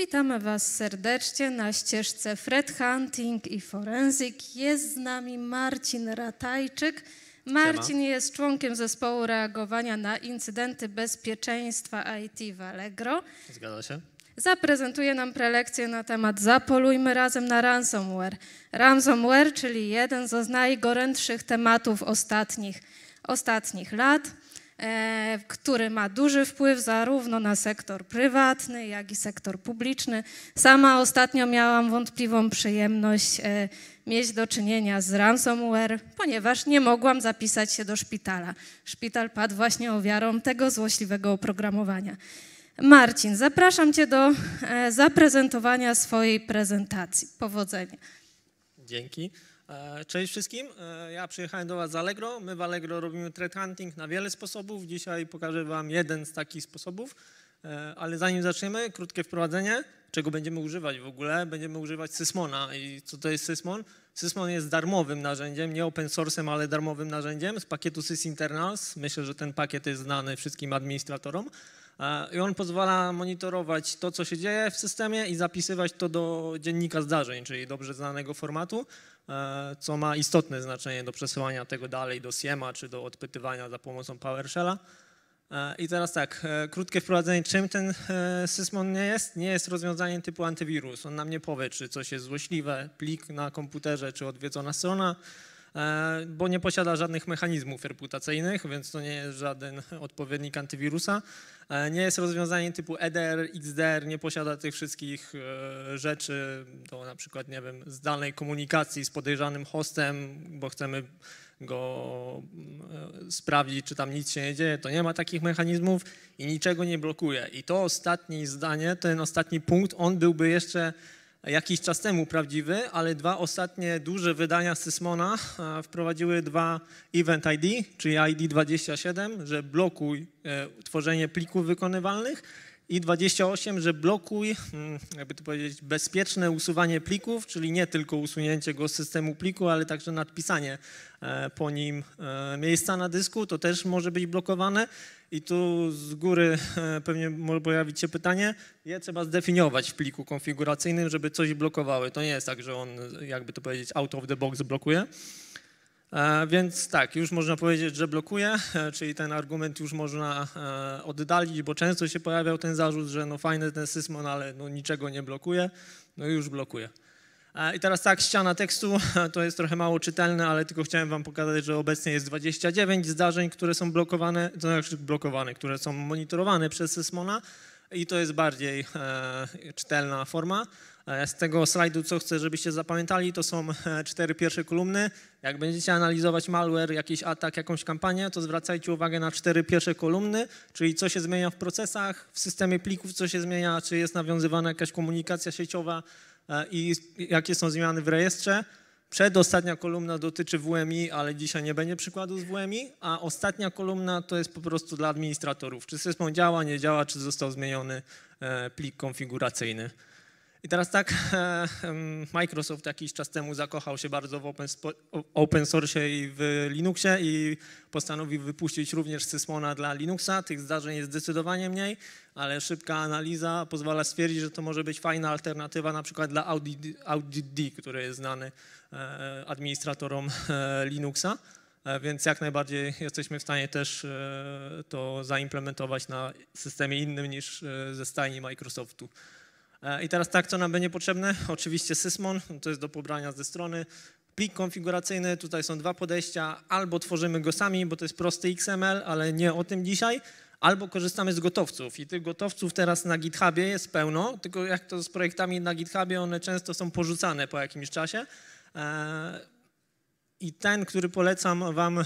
Witamy Was serdecznie na ścieżce Fred Hunting i Forensic. Jest z nami Marcin Ratajczyk. Marcin Siema. jest członkiem zespołu reagowania na incydenty bezpieczeństwa IT w Allegro. Zgadza się. Zaprezentuje nam prelekcję na temat Zapolujmy razem na ransomware. Ransomware, czyli jeden z najgorętszych tematów ostatnich, ostatnich lat. E, który ma duży wpływ zarówno na sektor prywatny, jak i sektor publiczny. Sama ostatnio miałam wątpliwą przyjemność e, mieć do czynienia z ransomware, ponieważ nie mogłam zapisać się do szpitala. Szpital padł właśnie ofiarą tego złośliwego oprogramowania. Marcin, zapraszam Cię do e, zaprezentowania swojej prezentacji. Powodzenia. Dzięki. E, cześć wszystkim, e, ja przyjechałem do Was z Allegro. My w Allegro robimy thread hunting na wiele sposobów. Dzisiaj pokażę Wam jeden z takich sposobów, e, ale zanim zaczniemy, krótkie wprowadzenie, czego będziemy używać w ogóle. Będziemy używać Sysmona. I co to jest Sysmon? Sysmon jest darmowym narzędziem, nie open source'em, ale darmowym narzędziem z pakietu SysInternals. Myślę, że ten pakiet jest znany wszystkim administratorom. I on pozwala monitorować to, co się dzieje w systemie i zapisywać to do dziennika zdarzeń, czyli dobrze znanego formatu. E, co ma istotne znaczenie do przesyłania tego dalej do Siema czy do odpytywania za pomocą PowerShella. E, I teraz tak, e, krótkie wprowadzenie, czym ten Sysmon nie jest? Nie jest rozwiązaniem typu antywirus. On nam nie powie, czy coś jest złośliwe, plik na komputerze, czy odwiedzona strona, E, bo nie posiada żadnych mechanizmów reputacyjnych, więc to nie jest żaden odpowiednik antywirusa. E, nie jest rozwiązaniem typu EDR, XDR, nie posiada tych wszystkich e, rzeczy, do na przykład, nie wiem, zdalnej komunikacji z podejrzanym hostem, bo chcemy go sprawdzić, czy tam nic się nie dzieje, to nie ma takich mechanizmów i niczego nie blokuje. I to ostatnie zdanie, ten ostatni punkt, on byłby jeszcze jakiś czas temu prawdziwy, ale dwa ostatnie duże wydania Sysmona wprowadziły dwa Event ID, czyli ID 27, że blokuj e, tworzenie plików wykonywalnych i 28, że blokuj, hmm, jakby to powiedzieć, bezpieczne usuwanie plików, czyli nie tylko usunięcie go z systemu pliku, ale także nadpisanie e, po nim e, miejsca na dysku, to też może być blokowane. I tu z góry e, pewnie może pojawić się pytanie, je trzeba zdefiniować w pliku konfiguracyjnym, żeby coś blokowały. To nie jest tak, że on, jakby to powiedzieć, out of the box blokuje. E, więc tak, już można powiedzieć, że blokuje, e, czyli ten argument już można e, oddalić, bo często się pojawiał ten zarzut, że no fajny ten Sysmon, ale no niczego nie blokuje, no już blokuje. I teraz tak, ściana tekstu, to jest trochę mało czytelne, ale tylko chciałem wam pokazać, że obecnie jest 29 zdarzeń, które są blokowane, to znaczy blokowane, które są monitorowane przez Sysmona i to jest bardziej e, czytelna forma. E, z tego slajdu, co chcę, żebyście zapamiętali, to są e, cztery pierwsze kolumny. Jak będziecie analizować malware, jakiś atak, jakąś kampanię, to zwracajcie uwagę na cztery pierwsze kolumny, czyli co się zmienia w procesach, w systemie plików, co się zmienia, czy jest nawiązywana jakaś komunikacja sieciowa e, i jakie są zmiany w rejestrze. Przedostatnia kolumna dotyczy WMI, ale dzisiaj nie będzie przykładu z WMI, a ostatnia kolumna to jest po prostu dla administratorów. Czy system działa, nie działa, czy został zmieniony plik konfiguracyjny. I teraz tak, Microsoft jakiś czas temu zakochał się bardzo w open, open source i w Linuxie i postanowił wypuścić również Sysmona dla Linuxa. Tych zdarzeń jest zdecydowanie mniej, ale szybka analiza pozwala stwierdzić, że to może być fajna alternatywa na przykład dla Audid, który jest znany e, administratorom e, Linuxa. E, więc jak najbardziej jesteśmy w stanie też to zaimplementować na systemie innym niż ze stajni Microsoftu. E, I teraz tak, co nam będzie potrzebne? Oczywiście Sysmon, to jest do pobrania ze strony. Plik konfiguracyjny, tutaj są dwa podejścia. Albo tworzymy go sami, bo to jest prosty XML, ale nie o tym dzisiaj. Albo korzystamy z gotowców i tych gotowców teraz na GitHubie jest pełno, tylko jak to z projektami na GitHubie, one często są porzucane po jakimś czasie. E, I ten, który polecam Wam e,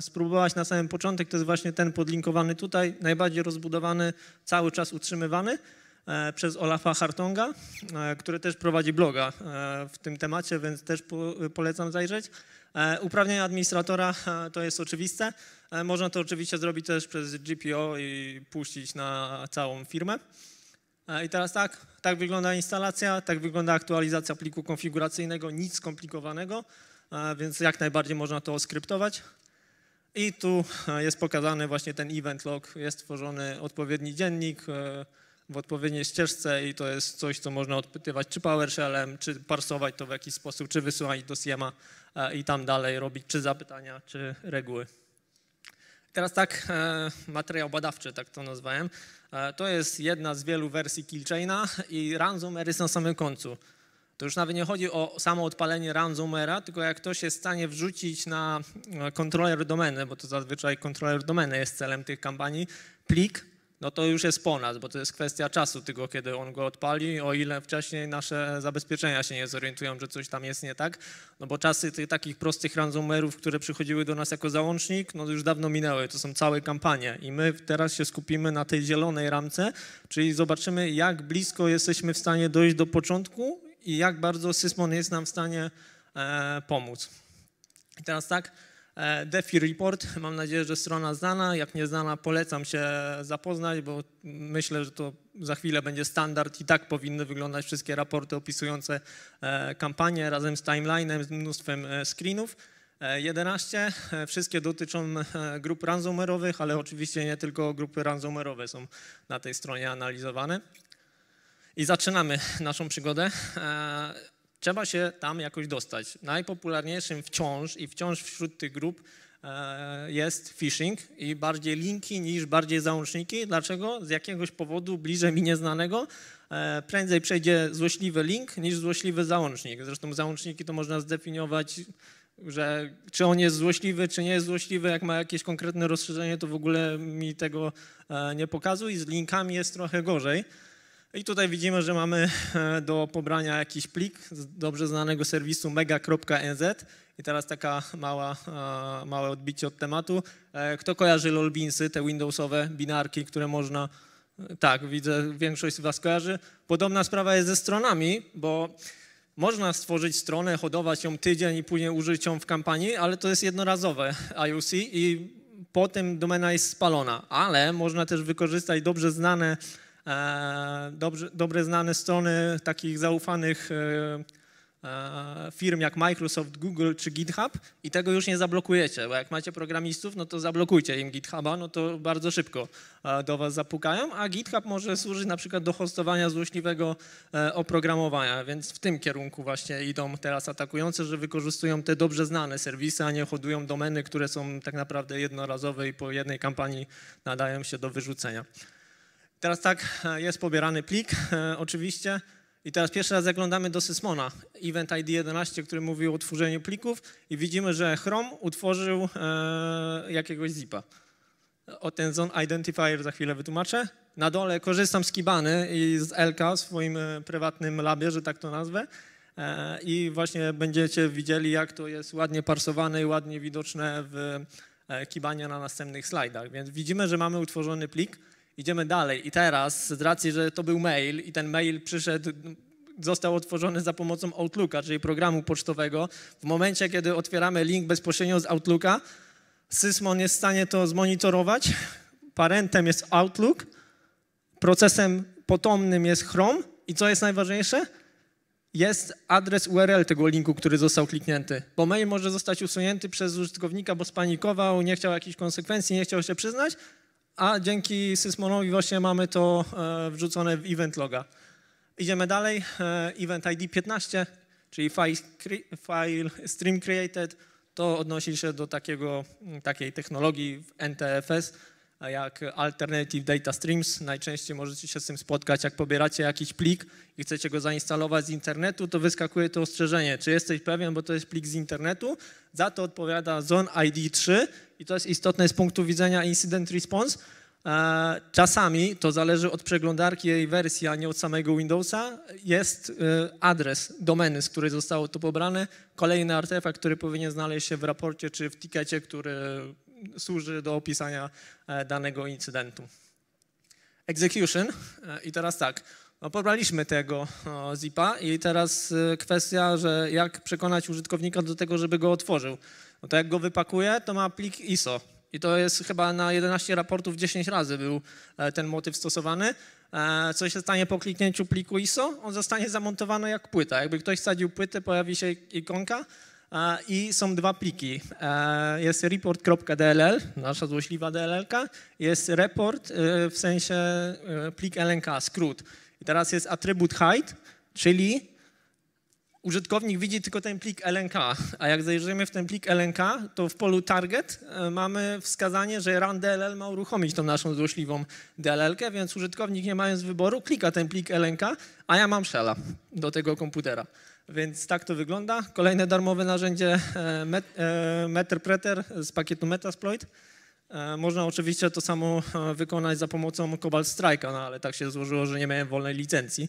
spróbować na samym początek, to jest właśnie ten podlinkowany tutaj, najbardziej rozbudowany, cały czas utrzymywany. E, przez Olafa Hartonga, e, który też prowadzi bloga e, w tym temacie, więc też polecam zajrzeć. Uprawnienia administratora to jest oczywiste. Można to oczywiście zrobić też przez GPO i puścić na całą firmę. I teraz tak, tak wygląda instalacja, tak wygląda aktualizacja pliku konfiguracyjnego, nic skomplikowanego, więc jak najbardziej można to oskryptować. I tu jest pokazany właśnie ten event log, jest tworzony odpowiedni dziennik, w odpowiedniej ścieżce i to jest coś, co można odpytywać czy PowerShellem, czy parsować to w jakiś sposób, czy wysyłać do Siema e, i tam dalej robić czy zapytania, czy reguły. Teraz tak, e, materiał badawczy, tak to nazwałem. E, to jest jedna z wielu wersji killchaina i ransomware jest na samym końcu. To już nawet nie chodzi o samo odpalenie ransomware'a, tylko jak ktoś jest w stanie wrzucić na kontroler domeny, bo to zazwyczaj kontroler domeny jest celem tych kampanii, plik, no to już jest po nas, bo to jest kwestia czasu tylko, kiedy on go odpali, o ile wcześniej nasze zabezpieczenia się nie zorientują, że coś tam jest nie tak, no bo czasy tych takich prostych ransomware'ów, które przychodziły do nas jako załącznik, no już dawno minęły, to są całe kampanie i my teraz się skupimy na tej zielonej ramce, czyli zobaczymy, jak blisko jesteśmy w stanie dojść do początku i jak bardzo Sysmon jest nam w stanie e, pomóc. I teraz tak, E, DeFi Report. Mam nadzieję, że strona znana. Jak nieznana, polecam się zapoznać, bo myślę, że to za chwilę będzie standard i tak powinny wyglądać wszystkie raporty opisujące e, kampanię razem z timeline'em, z mnóstwem e, screenów. 11. Wszystkie dotyczą grup ransomware'owych, ale oczywiście nie tylko grupy ransomware'owe są na tej stronie analizowane. I zaczynamy naszą przygodę. Trzeba się tam jakoś dostać. Najpopularniejszym wciąż i wciąż wśród tych grup e, jest phishing i bardziej linki niż bardziej załączniki. Dlaczego? Z jakiegoś powodu bliżej mi nieznanego e, prędzej przejdzie złośliwy link niż złośliwy załącznik. Zresztą załączniki to można zdefiniować, że czy on jest złośliwy, czy nie jest złośliwy, jak ma jakieś konkretne rozszerzenie, to w ogóle mi tego e, nie pokazuje. Z linkami jest trochę gorzej. I tutaj widzimy, że mamy e, do pobrania jakiś plik z dobrze znanego serwisu mega.nz. I teraz taka mała, e, małe odbicie od tematu. E, kto kojarzy lolbinsy, te windowsowe binarki, które można... Tak, widzę, większość z was kojarzy. Podobna sprawa jest ze stronami, bo można stworzyć stronę, hodować ją tydzień i później użyć ją w kampanii, ale to jest jednorazowe IOC i potem domena jest spalona. Ale można też wykorzystać dobrze znane E, dobrze, dobre znane strony takich zaufanych e, e, firm jak Microsoft, Google czy GitHub i tego już nie zablokujecie, bo jak macie programistów, no to zablokujcie im GitHuba, no to bardzo szybko do was zapukają, a GitHub może służyć na przykład do hostowania złośliwego oprogramowania, więc w tym kierunku właśnie idą teraz atakujące, że wykorzystują te dobrze znane serwisy, a nie hodują domeny, które są tak naprawdę jednorazowe i po jednej kampanii nadają się do wyrzucenia. Teraz tak e, jest pobierany plik, e, oczywiście. I teraz pierwszy raz zaglądamy do Sysmona, Event ID 11, który mówił o tworzeniu plików i widzimy, że Chrome utworzył e, jakiegoś zipa. O ten zone identifier za chwilę wytłumaczę. Na dole korzystam z Kibany i z Elka w swoim e, prywatnym labie, że tak to nazwę. E, I właśnie będziecie widzieli, jak to jest ładnie parsowane i ładnie widoczne w Kibanie na następnych slajdach. Więc widzimy, że mamy utworzony plik idziemy dalej. I teraz, z racji, że to był mail i ten mail przyszedł, został otworzony za pomocą Outlooka, czyli programu pocztowego, w momencie, kiedy otwieramy link bezpośrednio z Outlooka, Sysmon jest w stanie to zmonitorować, parentem jest Outlook, procesem potomnym jest Chrome i co jest najważniejsze? Jest adres URL tego linku, który został kliknięty, bo mail może zostać usunięty przez użytkownika, bo spanikował, nie chciał jakichś konsekwencji, nie chciał się przyznać, a dzięki Sysmonowi właśnie mamy to e, wrzucone w event loga. Idziemy dalej, e, event ID 15, czyli file, stream created, to odnosi się do takiego, takiej technologii w NTFS, jak Alternative Data Streams. Najczęściej możecie się z tym spotkać, jak pobieracie jakiś plik i chcecie go zainstalować z internetu, to wyskakuje to ostrzeżenie, czy jesteś pewien, bo to jest plik z internetu. Za to odpowiada Zone ID 3 i to jest istotne z punktu widzenia Incident Response. E, czasami, to zależy od przeglądarki jej wersji, a nie od samego Windowsa, jest e, adres domeny, z której zostało to pobrane. Kolejny artefakt, który powinien znaleźć się w raporcie czy w tikecie, który służy do opisania e, danego incydentu. Execution e, i teraz tak, no pobraliśmy tego zipa i teraz e, kwestia, że jak przekonać użytkownika do tego, żeby go otworzył. No to jak go wypakuje, to ma plik ISO. I to jest chyba na 11 raportów 10 razy był ten motyw stosowany. Co się stanie po kliknięciu pliku ISO? On zostanie zamontowany jak płyta. Jakby ktoś wsadził płytę, pojawi się ikonka, i są dwa pliki. Jest report.dll, nasza złośliwa dll jest report y, w sensie y, plik LNK, skrót. I teraz jest atrybut hide, czyli użytkownik widzi tylko ten plik LNK, a jak zajrzymy w ten plik LNK, to w polu target y, mamy wskazanie, że run DLL ma uruchomić tą naszą złośliwą dll więc użytkownik nie mając wyboru klika ten plik LNK, a ja mam shella do tego komputera. Więc tak to wygląda. Kolejne darmowe narzędzie e, met, e, Meterpreter z pakietu Metasploit. E, można oczywiście to samo wykonać za pomocą Cobalt Strike'a, no ale tak się złożyło, że nie miałem wolnej licencji.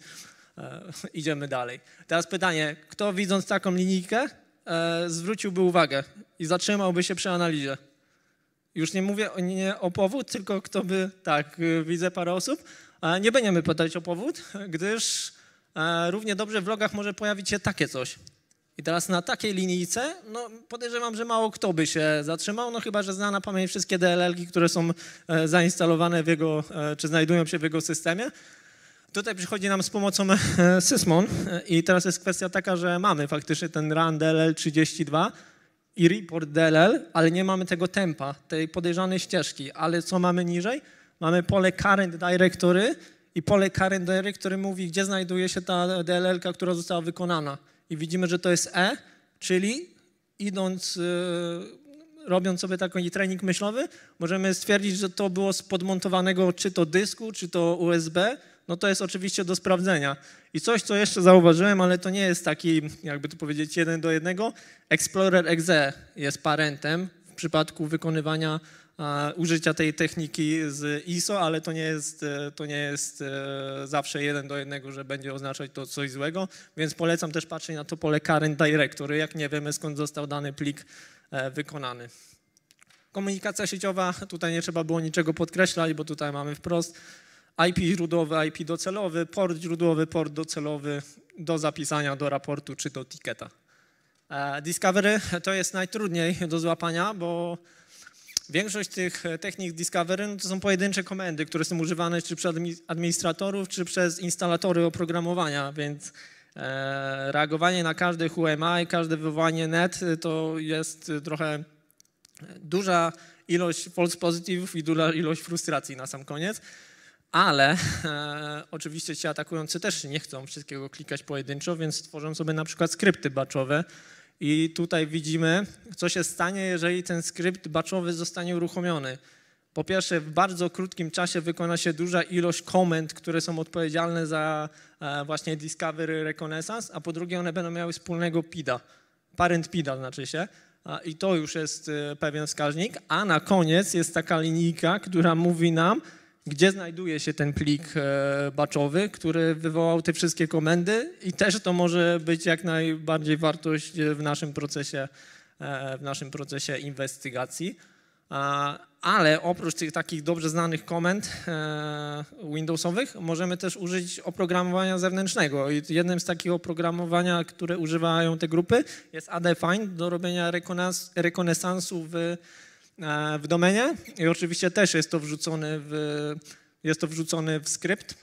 Idziemy dalej. Teraz pytanie, kto widząc taką linijkę zwróciłby uwagę i zatrzymałby się przy analizie? Już nie mówię nie o powód, tylko kto by, tak, widzę parę osób. Nie będziemy pytać o powód, gdyż E, równie dobrze w vlogach może pojawić się takie coś. I teraz na takiej linijce, no podejrzewam, że mało kto by się zatrzymał, no chyba, że zna na pamięć wszystkie DLL-ki, które są e, zainstalowane w jego, e, czy znajdują się w jego systemie. Tutaj przychodzi nam z pomocą Sysmon i teraz jest kwestia taka, że mamy faktycznie ten run DLL 32 i report DLL, ale nie mamy tego tempa, tej podejrzanej ścieżki. Ale co mamy niżej? Mamy pole current directory, i pole kalendery, który mówi, gdzie znajduje się ta dll która została wykonana. I widzimy, że to jest E, czyli idąc, y, robiąc sobie taki trening myślowy, możemy stwierdzić, że to było z podmontowanego czy to dysku, czy to USB. No to jest oczywiście do sprawdzenia. I coś, co jeszcze zauważyłem, ale to nie jest taki, jakby to powiedzieć, jeden do jednego. Explorer.exe jest parentem w przypadku wykonywania E, użycia tej techniki z ISO, ale to nie jest, e, to nie jest e, zawsze jeden do jednego, że będzie oznaczać to coś złego, więc polecam też patrzeć na to pole current directory, jak nie wiemy skąd został dany plik wykonany. Komunikacja sieciowa, tutaj nie trzeba było niczego podkreślać, bo tutaj mamy wprost IP źródłowy, IP docelowy, port źródłowy, port docelowy do zapisania do raportu czy do ticketa. Discovery to jest najtrudniej do złapania, bo Większość tych e, technik Discovery no to są pojedyncze komendy, które są używane czy przez administratorów, czy przez instalatory oprogramowania, więc e, reagowanie na każdy HUMI, każde wywołanie net e, to jest e, trochę duża ilość false positivów i duża ilość frustracji na sam koniec, ale e, oczywiście ci atakujący też nie chcą wszystkiego klikać pojedynczo, więc tworzą sobie na przykład skrypty batchowe, i tutaj widzimy, co się stanie, jeżeli ten skrypt baczowy zostanie uruchomiony. Po pierwsze, w bardzo krótkim czasie wykona się duża ilość komend, które są odpowiedzialne za e, właśnie Discovery Reconnaissance, a po drugie one będą miały wspólnego PIDA, parent PIDA znaczy się, i to już jest e, pewien wskaźnik, a na koniec jest taka linijka, która mówi nam, gdzie znajduje się ten plik e, baczowy, który wywołał te wszystkie komendy i też to może być jak najbardziej wartość w naszym procesie, e, w naszym procesie inwestygacji. Ale oprócz tych takich dobrze znanych komend e, Windowsowych możemy też użyć oprogramowania zewnętrznego. I jednym z takich oprogramowania, które używają te grupy jest ADFind do robienia rekonesansu w E, w domenie i oczywiście też jest to wrzucony w, jest to wrzucony w skrypt.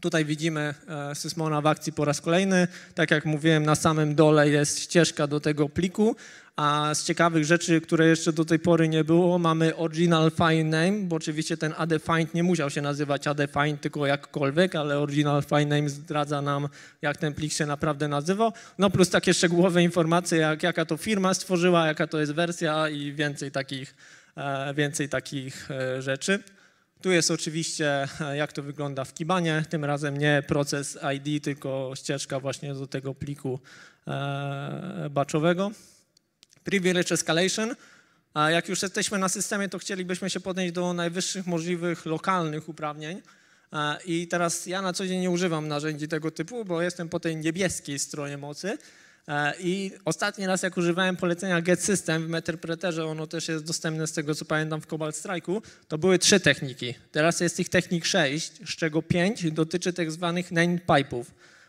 Tutaj widzimy e, Sysmona w akcji po raz kolejny. Tak jak mówiłem, na samym dole jest ścieżka do tego pliku. A z ciekawych rzeczy, które jeszcze do tej pory nie było, mamy original file name, bo oczywiście ten undefined nie musiał się nazywać undefined, tylko jakkolwiek, ale original file name zdradza nam, jak ten plik się naprawdę nazywał. No plus takie szczegółowe informacje, jak jaka to firma stworzyła, jaka to jest wersja i więcej takich, e, więcej takich e, rzeczy. Tu jest oczywiście, e, jak to wygląda w Kibanie, tym razem nie proces ID, tylko ścieżka właśnie do tego pliku baczowego. Privilege Escalation. A jak już jesteśmy na systemie, to chcielibyśmy się podnieść do najwyższych możliwych lokalnych uprawnień. I teraz ja na co dzień nie używam narzędzi tego typu, bo jestem po tej niebieskiej stronie mocy. I ostatni raz, jak używałem polecenia Get System w Meterpreterze, ono też jest dostępne z tego, co pamiętam w Cobalt Strike'u, to były trzy techniki. Teraz jest ich technik sześć, z czego pięć dotyczy tak zwanych nine pipe'ów.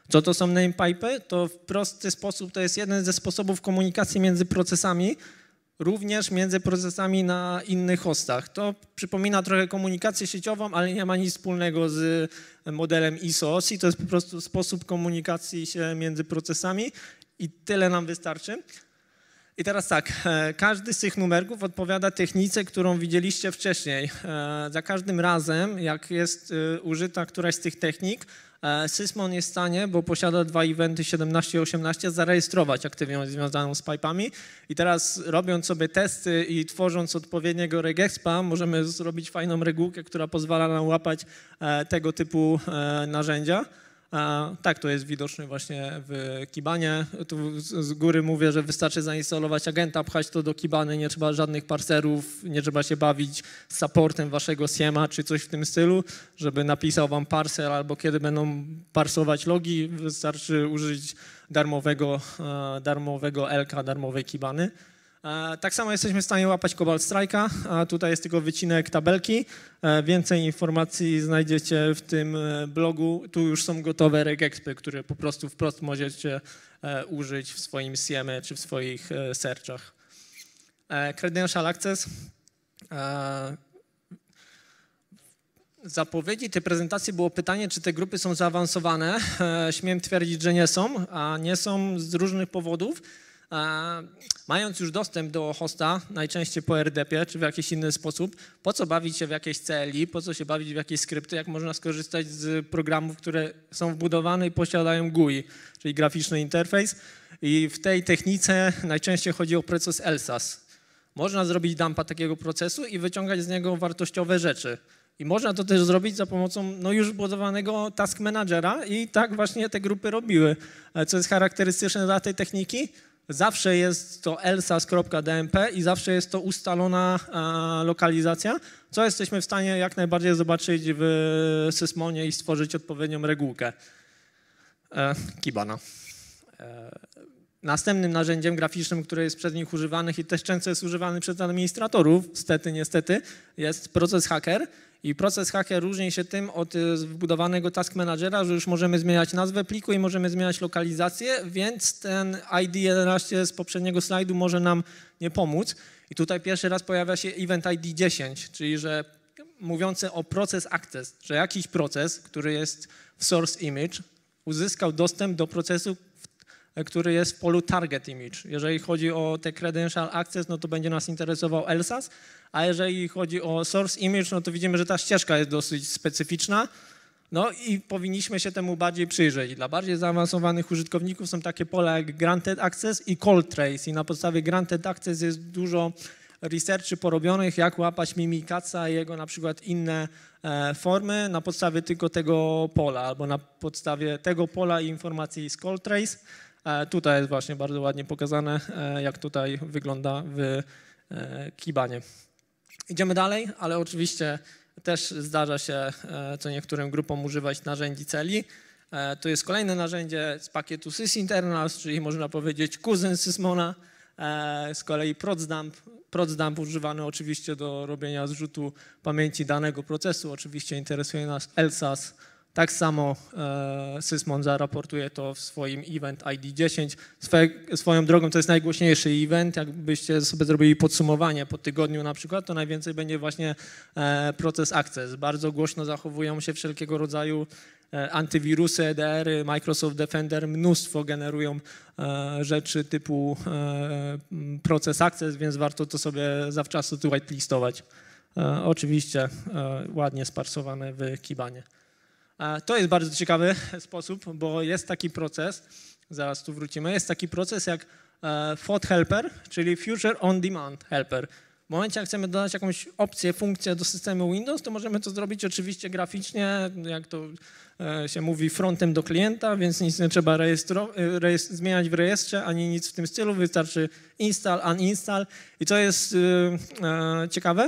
Co to są namepipy? To w prosty sposób to jest jeden ze sposobów komunikacji między procesami, również między procesami na innych hostach. To przypomina trochę komunikację sieciową, ale nie ma nic wspólnego z e, modelem ISO I To jest po prostu sposób komunikacji się między procesami i tyle nam wystarczy. I teraz tak, e, każdy z tych numerków odpowiada technice, którą widzieliście wcześniej. E, za każdym razem, jak jest użyta któraś z tych technik, E, Sysmon jest w stanie, bo posiada dwa eventy 17 i 18, zarejestrować aktywność związaną z pipami. I teraz robiąc sobie testy i tworząc odpowiedniego regexpa, możemy zrobić fajną regułkę, która pozwala nam łapać e, tego typu e, narzędzia. Tak, to jest widoczny właśnie w Kibanie. Tu z góry mówię, że wystarczy zainstalować agenta, pchać to do Kibany, nie trzeba żadnych parserów, nie trzeba się bawić z supportem waszego siema czy coś w tym stylu, żeby napisał wam parser albo kiedy będą parsować logi, wystarczy użyć darmowego, darmowego LK, darmowej Kibany. E, tak samo jesteśmy w stanie łapać Cobalt Strike'a, a tutaj jest tylko wycinek tabelki. E, więcej informacji znajdziecie w tym e, blogu. Tu już są gotowe regexpy, które po prostu wprost możecie użyć w swoim cm czy w swoich searchach. Credential Access. W zapowiedzi tej prezentacji było pytanie, czy te grupy są zaawansowane. Śmiem twierdzić, że nie są, a nie są z różnych powodów a, mając już dostęp do hosta, najczęściej po RDP czy w jakiś inny sposób, po co bawić się w jakieś CLI, po co się bawić w jakieś skrypty, jak można skorzystać z programów, które są wbudowane i posiadają GUI, czyli graficzny interfejs. I w tej technice najczęściej chodzi o proces ELSAS. Można zrobić dumpa takiego procesu i wyciągać z niego wartościowe rzeczy. I można to też zrobić za pomocą no, już budowanego task managera i tak właśnie te grupy robiły. Co jest charakterystyczne dla tej techniki? Zawsze jest to elsas.dmp i zawsze jest to ustalona lokalizacja, co jesteśmy w stanie jak najbardziej zobaczyć w Sysmonie i stworzyć odpowiednią regułkę. E, kibana. E, następnym narzędziem graficznym, które jest przez nich używanych i też często jest używany przez administratorów, stety, niestety, jest proces hacker i proces hacker różni się tym od y, wbudowanego task managera, że już możemy zmieniać nazwę pliku i możemy zmieniać lokalizację, więc ten ID 11 z poprzedniego slajdu może nam nie pomóc. I tutaj pierwszy raz pojawia się event ID 10, czyli że mówiący o proces access, że jakiś proces, który jest w source image, uzyskał dostęp do procesu, który jest w polu target image. Jeżeli chodzi o te credential access, no to będzie nas interesował ELSAS, a jeżeli chodzi o source image, no to widzimy, że ta ścieżka jest dosyć specyficzna, no i powinniśmy się temu bardziej przyjrzeć. Dla bardziej zaawansowanych użytkowników są takie pola jak Granted Access i Call Trace i na podstawie Granted Access jest dużo researchy porobionych, jak łapać mimikaca i jego na przykład inne e, formy na podstawie tylko tego pola albo na podstawie tego pola i informacji z Call Trace. E, tutaj jest właśnie bardzo ładnie pokazane, e, jak tutaj wygląda w e, Kibanie. Idziemy dalej, ale oczywiście też zdarza się co niektórym grupom używać narzędzi celi. To jest kolejne narzędzie z pakietu sysinternals, czyli można powiedzieć kuzyn sysmona. Z kolei procdump, procdump używany oczywiście do robienia zrzutu pamięci danego procesu. Oczywiście interesuje nas ELSAS, tak samo e, Sysmon zaraportuje to w swoim event ID 10. Swe, swoją drogą to jest najgłośniejszy event. Jakbyście sobie zrobili podsumowanie po tygodniu na przykład, to najwięcej będzie właśnie e, proces Access. Bardzo głośno zachowują się wszelkiego rodzaju e, antywirusy, EDR-y, Microsoft Defender, mnóstwo generują e, rzeczy typu e, proces Access, więc warto to sobie zawczasu tu whitelistować. E, oczywiście ładnie sparsowane w Kibanie. To jest bardzo ciekawy sposób, bo jest taki proces, zaraz tu wrócimy, jest taki proces jak e, FOD helper, czyli Future on Demand helper. W momencie, jak chcemy dodać jakąś opcję, funkcję do systemu Windows, to możemy to zrobić oczywiście graficznie, jak to e, się mówi, frontem do klienta, więc nic nie trzeba e, zmieniać w rejestrze, ani nic w tym stylu, wystarczy install, uninstall. I co jest ciekawe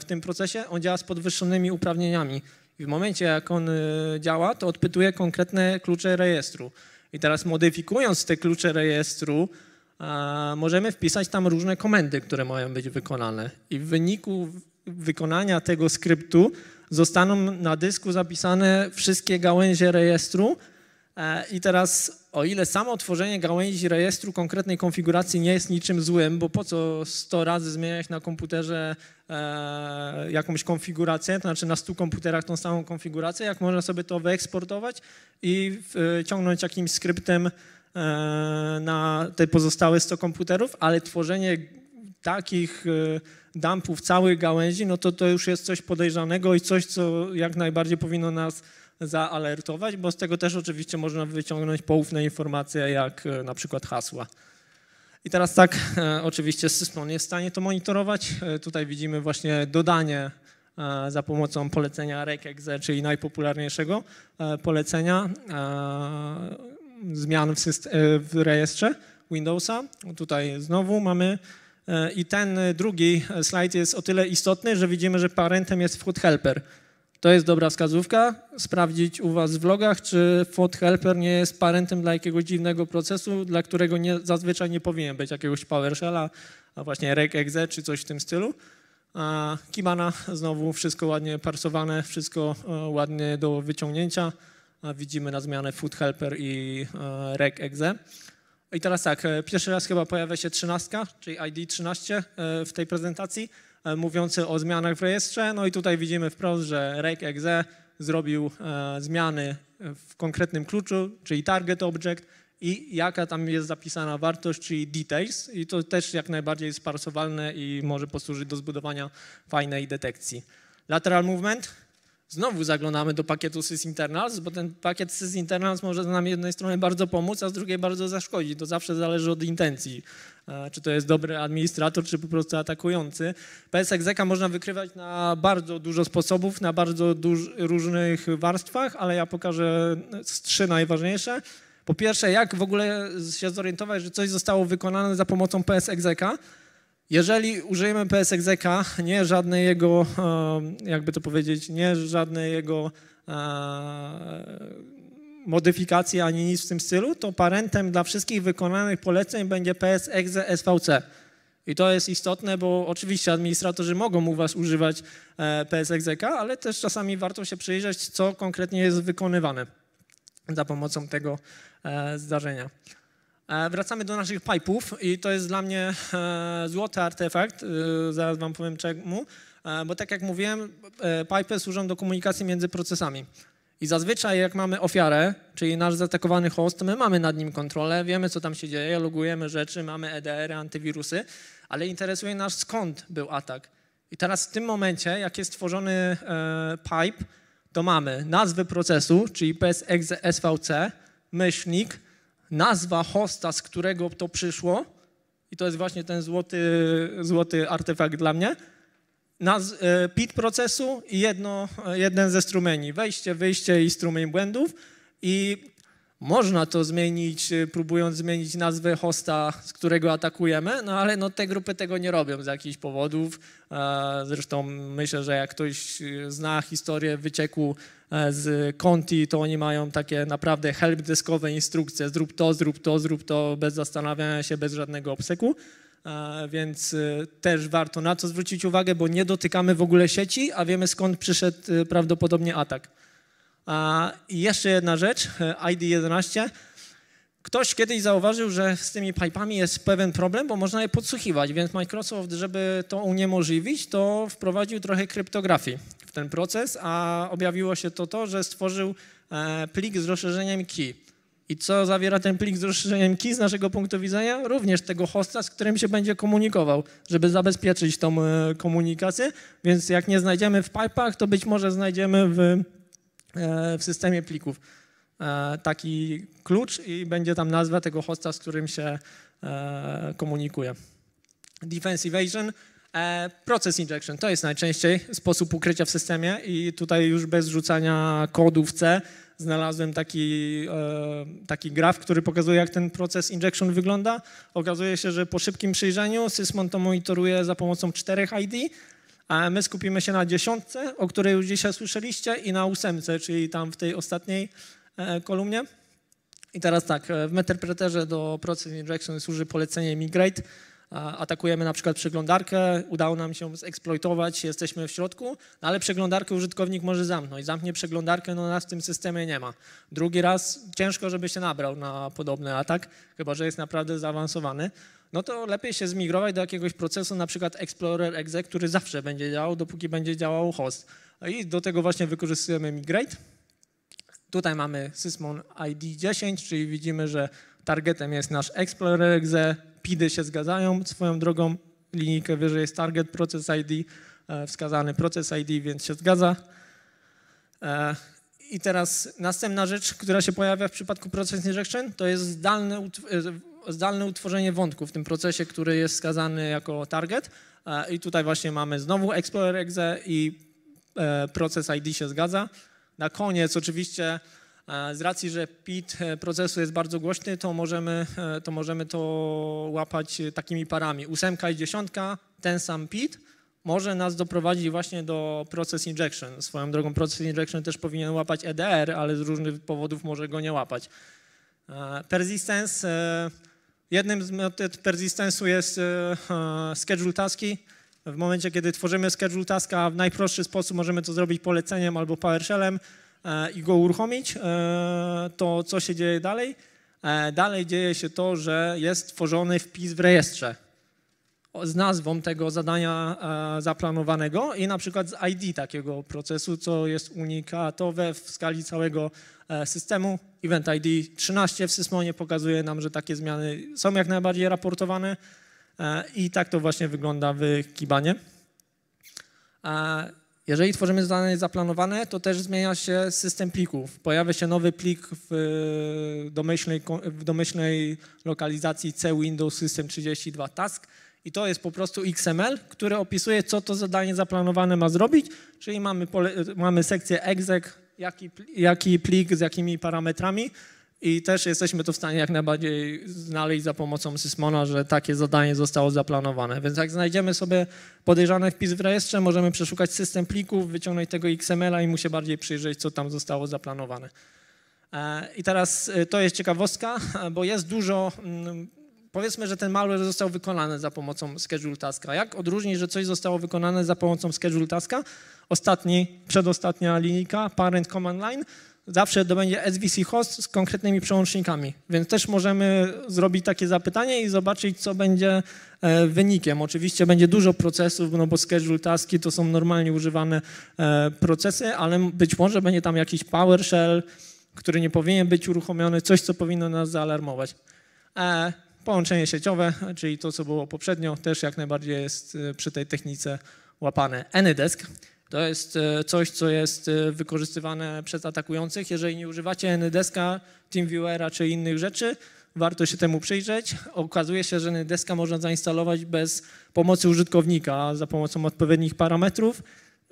w tym procesie, on działa z podwyższonymi uprawnieniami. I w momencie, jak on y, działa, to odpytuje konkretne klucze rejestru. I teraz modyfikując te klucze rejestru, możemy wpisać tam różne komendy, które mają być wykonane. I w wyniku wykonania tego skryptu zostaną na dysku zapisane wszystkie gałęzie rejestru E, I teraz, o ile samo tworzenie gałęzi rejestru konkretnej konfiguracji nie jest niczym złym, bo po co 100 razy zmieniać na komputerze e, jakąś konfigurację, to znaczy na 100 komputerach tą samą konfigurację, jak można sobie to wyeksportować i e, ciągnąć jakimś skryptem e, na te pozostałe 100 komputerów, ale tworzenie takich e, dumpów całych gałęzi, no to to już jest coś podejrzanego i coś, co jak najbardziej powinno nas zaalertować, bo z tego też oczywiście można wyciągnąć poufne informacje, jak e, na przykład hasła. I teraz tak, e, oczywiście Syspon jest w stanie to monitorować. E, tutaj widzimy właśnie dodanie za pomocą polecenia RECEXE, czyli najpopularniejszego polecenia zmian w, rejestrze Windowsa. Tutaj znowu mamy i ten drugi slajd jest o tyle istotny, że widzimy, że parentem jest wchód helper, to jest dobra wskazówka, sprawdzić u was w logach, czy Font Helper nie jest parentem dla jakiegoś dziwnego procesu, dla którego nie, zazwyczaj nie powinien być jakiegoś PowerShella, a właśnie regExe czy coś w tym stylu. A Kibana znowu wszystko ładnie parsowane, wszystko e, ładnie do wyciągnięcia. A widzimy na zmianę Food Helper i e, regExe. I teraz tak, e, pierwszy raz chyba pojawia się 13, czyli ID 13 w tej prezentacji. E, mówiące o zmianach w rejestrze. No i tutaj widzimy wprost, że rake.exe zrobił e, zmiany w konkretnym kluczu, czyli target object i jaka tam jest zapisana wartość, czyli details i to też jak najbardziej jest parsowalne i może posłużyć do zbudowania fajnej detekcji. Lateral movement znowu zaglądamy do pakietu sysinternals, bo ten pakiet sysinternals może nam jednej strony bardzo pomóc, a z drugiej bardzo zaszkodzić. To zawsze zależy od intencji, e, czy to jest dobry administrator, czy po prostu atakujący. PSExeca można wykrywać na bardzo dużo sposobów, na bardzo duż, różnych warstwach, ale ja pokażę trzy najważniejsze. Po pierwsze, jak w ogóle się zorientować, że coś zostało wykonane za pomocą PSExeca, jeżeli użyjemy PSExeca, nie żadnej jego, jakby to powiedzieć, nie żadnej jego e, modyfikacji ani nic w tym stylu, to parentem dla wszystkich wykonanych poleceń będzie PSExe SVC. I to jest istotne, bo oczywiście administratorzy mogą u Was używać e, PSExeca, ale też czasami warto się przyjrzeć, co konkretnie jest wykonywane za pomocą tego e, zdarzenia. E, wracamy do naszych pipe'ów i to jest dla mnie e, złoty artefakt, e, zaraz wam powiem czemu, bo tak jak mówiłem, pipe'y służą do komunikacji między procesami. I zazwyczaj jak mamy ofiarę, czyli nasz zaatakowany host, my mamy nad nim kontrolę, wiemy co tam się dzieje, logujemy rzeczy, mamy EDR, antywirusy, ale interesuje nas skąd był atak. I teraz w tym momencie, jak jest tworzony pipe, to mamy nazwę procesu, czyli PSEXE SVC, myślnik, nazwa hosta, z którego to przyszło, i to jest właśnie ten złoty, złoty artefakt dla mnie, naz, e, pit procesu i jedno, e, jeden ze strumieni, wejście, wyjście i strumień błędów. I można to zmienić, y, próbując zmienić nazwę hosta, z którego atakujemy, no ale no, te grupy tego nie robią z jakichś powodów. E, zresztą myślę, że jak ktoś y, zna historię wycieku e, z Conti, to oni mają takie naprawdę helpdeskowe instrukcje, zrób to, zrób to, zrób to, bez zastanawiania się, bez żadnego obseku. E, więc y, też warto na to zwrócić uwagę, bo nie dotykamy w ogóle sieci, a wiemy skąd przyszedł prawdopodobnie atak. A jeszcze jedna rzecz, e, ID11. Ktoś kiedyś zauważył, że z tymi pipami jest pewien problem, bo można je podsłuchiwać, więc Microsoft, żeby to uniemożliwić, to wprowadził trochę kryptografii w ten proces, a objawiło się to to, że stworzył e, plik z rozszerzeniem key. I co zawiera ten plik z rozszerzeniem key z naszego punktu widzenia? Również tego hosta, z którym się będzie komunikował, żeby zabezpieczyć tą e, komunikację, więc jak nie znajdziemy w pipach, to być może znajdziemy w E, w systemie plików e, taki klucz i będzie tam nazwa tego hosta, z którym się e, komunikuje. Defense Evasion, Process Injection, to jest najczęściej sposób ukrycia w systemie i tutaj już bez rzucania kodu w C znalazłem taki, taki graf, który pokazuje, jak ten proces injection wygląda. Okazuje się, że po szybkim przyjrzeniu Sysmon to monitoruje za pomocą czterech ID, a my skupimy się na dziesiątce, o której już dzisiaj słyszeliście, i na ósemce, czyli tam w tej ostatniej e, kolumnie. I teraz tak, e, w meterpreterze do Process Injection służy polecenie migrate. Atakujemy na przykład przeglądarkę, udało nam się zeksploitować, jesteśmy w środku, no ale przeglądarkę użytkownik może zamknąć. Zamknie przeglądarkę, no nas w tym systemie nie ma. Drugi raz ciężko, żeby się nabrał na podobny atak, chyba że jest naprawdę zaawansowany no to lepiej się zmigrować do jakiegoś procesu, na przykład Explorer Exe, który zawsze będzie działał, dopóki będzie działał host. No I do tego właśnie wykorzystujemy migrate. Tutaj mamy sysmon ID 10, czyli widzimy, że targetem jest nasz Explorer Exe, PIDy się zgadzają swoją drogą, linijkę wyżej jest target proces ID, e, wskazany proces ID, więc się zgadza. E, i teraz następna rzecz, która się pojawia w przypadku proces injection, to jest zdalne, e, zdalne utworzenie wątku w tym procesie, który jest wskazany jako target. E, I tutaj właśnie mamy znowu Explorer Exe i e, proces ID się zgadza. Na koniec oczywiście z racji, że PIT procesu jest bardzo głośny, to możemy, to możemy to łapać takimi parami. Ósemka i dziesiątka, ten sam PIT, może nas doprowadzić właśnie do process injection. Swoją drogą process injection też powinien łapać EDR, ale z różnych powodów może go nie łapać. E, persistence, e, jednym z metod persistence'u jest e, schedule taski. W momencie, kiedy tworzymy schedule taska, w najprostszy sposób możemy to zrobić poleceniem albo PowerShellem i go uruchomić, to co się dzieje dalej? Dalej dzieje się to, że jest tworzony wpis w rejestrze z nazwą tego zadania e, zaplanowanego i na przykład z ID takiego procesu, co jest unikatowe w skali całego e, systemu. Event ID 13 w Sysmonie pokazuje nam, że takie zmiany są jak najbardziej raportowane e, i tak to właśnie wygląda w Kibanie. Jeżeli tworzymy zadanie zaplanowane, to też zmienia się system plików. Pojawia się nowy plik w domyślnej, w domyślnej lokalizacji C Windows System 32 Task, i to jest po prostu XML, które opisuje, co to zadanie zaplanowane ma zrobić, czyli mamy, pole, mamy sekcję exec, jaki, jaki plik, z jakimi parametrami i też jesteśmy to w stanie jak najbardziej znaleźć za pomocą Sysmona, że takie zadanie zostało zaplanowane. Więc jak znajdziemy sobie podejrzany wpis w rejestrze, możemy przeszukać system plików, wyciągnąć tego XML-a i mu się bardziej przyjrzeć, co tam zostało zaplanowane. E, I teraz e, to jest ciekawostka, bo jest dużo mm, powiedzmy, że ten malware został wykonany za pomocą schedule taska. Jak odróżnić, że coś zostało wykonane za pomocą schedule taska? Ostatni, przedostatnia linijka, parent command line, zawsze to będzie SVC host z konkretnymi przełącznikami, więc też możemy zrobić takie zapytanie i zobaczyć, co będzie e, wynikiem. Oczywiście będzie dużo procesów, no bo schedule taski to są normalnie używane e, procesy, ale być może będzie tam jakiś PowerShell, który nie powinien być uruchomiony, coś, co powinno nas zaalarmować. E, Połączenie sieciowe, czyli to, co było poprzednio, też jak najbardziej jest e, przy tej technice łapane. Anydesk to jest e, coś, co jest e, wykorzystywane przez atakujących. Jeżeli nie używacie Anydeska, TeamViewera czy innych rzeczy, warto się temu przyjrzeć. Okazuje się, że Anydeska można zainstalować bez pomocy użytkownika za pomocą odpowiednich parametrów.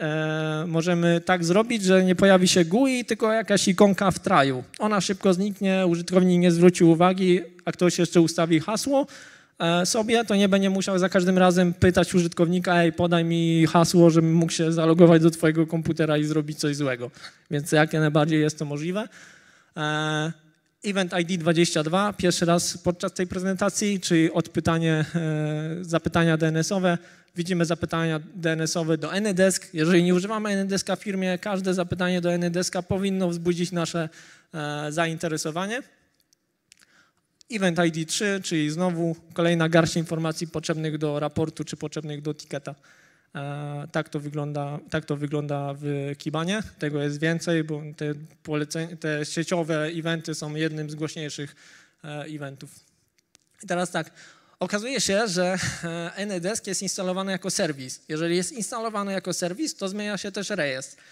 E, możemy tak zrobić, że nie pojawi się GUI, tylko jakaś ikonka w traju. Ona szybko zniknie, użytkownik nie zwróci uwagi, a ktoś jeszcze ustawi hasło e, sobie, to nie będzie musiał za każdym razem pytać użytkownika, ej, podaj mi hasło, żebym mógł się zalogować do twojego komputera i zrobić coś złego. Więc jak najbardziej jest to możliwe. E, Event ID 22, pierwszy raz podczas tej prezentacji, czyli odpytanie, e, zapytania DNS-owe. Widzimy zapytania DNS-owe do Ndesk. E Jeżeli nie używamy Ndeska e w firmie, każde zapytanie do Ndeska powinno wzbudzić nasze zainteresowanie. Event ID 3, czyli znowu kolejna garść informacji potrzebnych do raportu czy potrzebnych do ticketa. E, tak to wygląda, tak to wygląda w Kibanie. Tego jest więcej, bo te, te sieciowe eventy są jednym z głośniejszych e, eventów. I teraz tak, okazuje się, że e, NDesk jest instalowany jako serwis. Jeżeli jest instalowany jako serwis, to zmienia się też rejestr.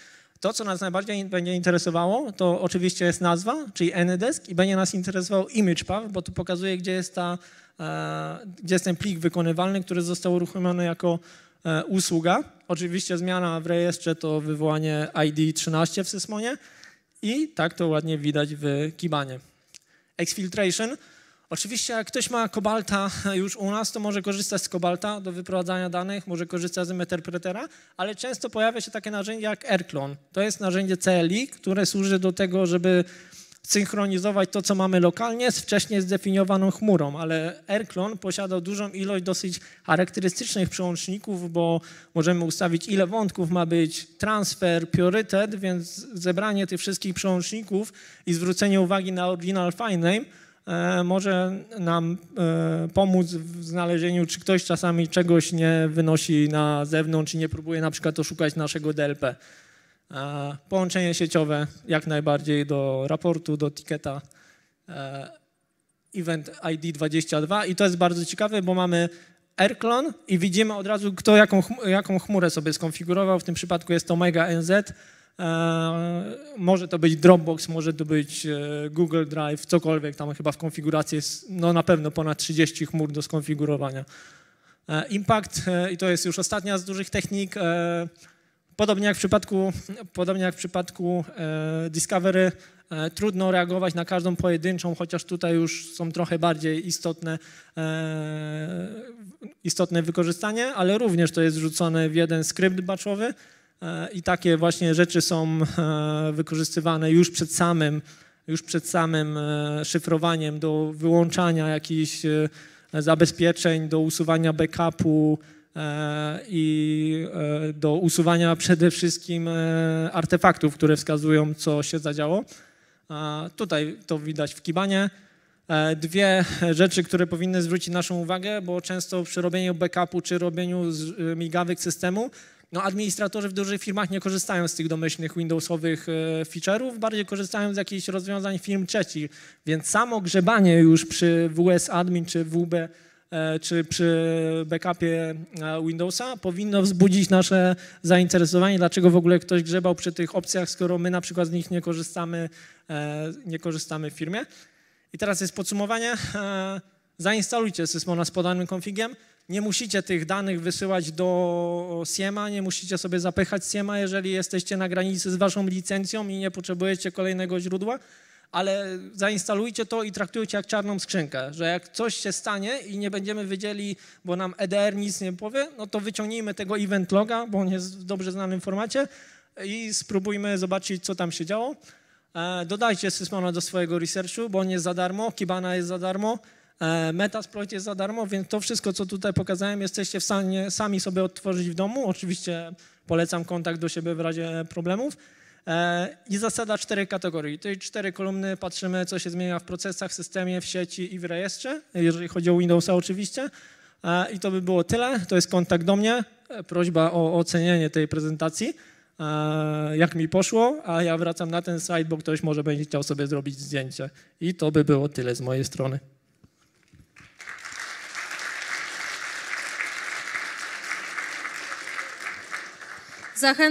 To, co nas najbardziej będzie interesowało, to oczywiście jest nazwa, czyli NDesk i będzie nas interesował ImagePath, bo tu pokazuje, gdzie jest, ta, gdzie jest ten plik wykonywalny, który został uruchomiony jako E, usługa. Oczywiście zmiana w rejestrze to wywołanie ID 13 w Sysmonie i tak to ładnie widać w Kibanie. Exfiltration. Oczywiście jak ktoś ma Kobalta już u nas, to może korzystać z Kobalta do wyprowadzania danych, może korzystać z interpretera, ale często pojawia się takie narzędzie jak AirClone. To jest narzędzie CLI, które służy do tego, żeby synchronizować to, co mamy lokalnie z wcześniej zdefiniowaną chmurą, ale AirClone posiada dużą ilość dosyć charakterystycznych przełączników, bo możemy ustawić, ile wątków ma być transfer, priorytet, więc zebranie tych wszystkich przełączników i zwrócenie uwagi na original filename e, może nam e, pomóc w znalezieniu, czy ktoś czasami czegoś nie wynosi na zewnątrz i nie próbuje na przykład oszukać naszego DLP. E, połączenie sieciowe jak najbardziej do raportu, do ticketa e, event ID 22 i to jest bardzo ciekawe, bo mamy Erklon i widzimy od razu, kto jaką, jaką chmurę sobie skonfigurował. W tym przypadku jest to Mega NZ. E, może to być Dropbox, może to być Google Drive, cokolwiek. Tam chyba w konfiguracji jest no, na pewno ponad 30 chmur do skonfigurowania. Impact, i to jest już ostatnia z dużych technik, Podobnie jak w przypadku, podobnie jak w przypadku e, Discovery, e, trudno reagować na każdą pojedynczą, chociaż tutaj już są trochę bardziej istotne, e, istotne wykorzystanie, ale również to jest wrzucone w jeden skrypt batchowy i takie właśnie rzeczy są wykorzystywane już przed samym, już przed samym szyfrowaniem do wyłączania jakichś zabezpieczeń, do usuwania backupu, E, i e, do usuwania przede wszystkim e, artefaktów, które wskazują, co się zadziało. Tutaj to widać w Kibanie. Dwie rzeczy, które powinny zwrócić naszą uwagę, bo często przy robieniu backupu czy robieniu migawek systemu, no administratorzy w dużych firmach nie korzystają z tych domyślnych Windowsowych feature'ów, bardziej korzystają z jakichś rozwiązań firm trzecich, więc samo grzebanie już przy WS Admin czy WB E, czy przy backupie e, Windowsa powinno wzbudzić nasze zainteresowanie, dlaczego w ogóle ktoś grzebał przy tych opcjach, skoro my na przykład z nich nie korzystamy, e, nie korzystamy w firmie. I teraz jest podsumowanie. Zainstalujcie Sysmona z podanym konfigiem. Nie musicie tych danych wysyłać do Siema, nie musicie sobie zapychać Siema, jeżeli jesteście na granicy z waszą licencją i nie potrzebujecie kolejnego źródła ale zainstalujcie to i traktujcie jak czarną skrzynkę, że jak coś się stanie i nie będziemy wiedzieli, bo nam EDR nic nie powie, no to wyciągnijmy tego event loga, bo on jest w dobrze znanym formacie i spróbujmy zobaczyć, co tam się działo. E, dodajcie Sysmana do swojego researchu, bo on jest za darmo, Kibana jest za darmo, e, Metasploit jest za darmo, więc to wszystko, co tutaj pokazałem, jesteście w stanie sami sobie odtworzyć w domu. Oczywiście polecam kontakt do siebie w razie problemów. E, I zasada czterech kategorii. te cztery kolumny patrzymy, co się zmienia w procesach, w systemie, w sieci i w rejestrze, jeżeli chodzi o Windowsa oczywiście. E, I to by było tyle. To jest kontakt do mnie, e, prośba o ocenienie tej prezentacji, jak mi poszło, a ja wracam na ten slajd, bo ktoś może będzie chciał sobie zrobić zdjęcie. I to by było tyle z mojej strony. Zachęcam.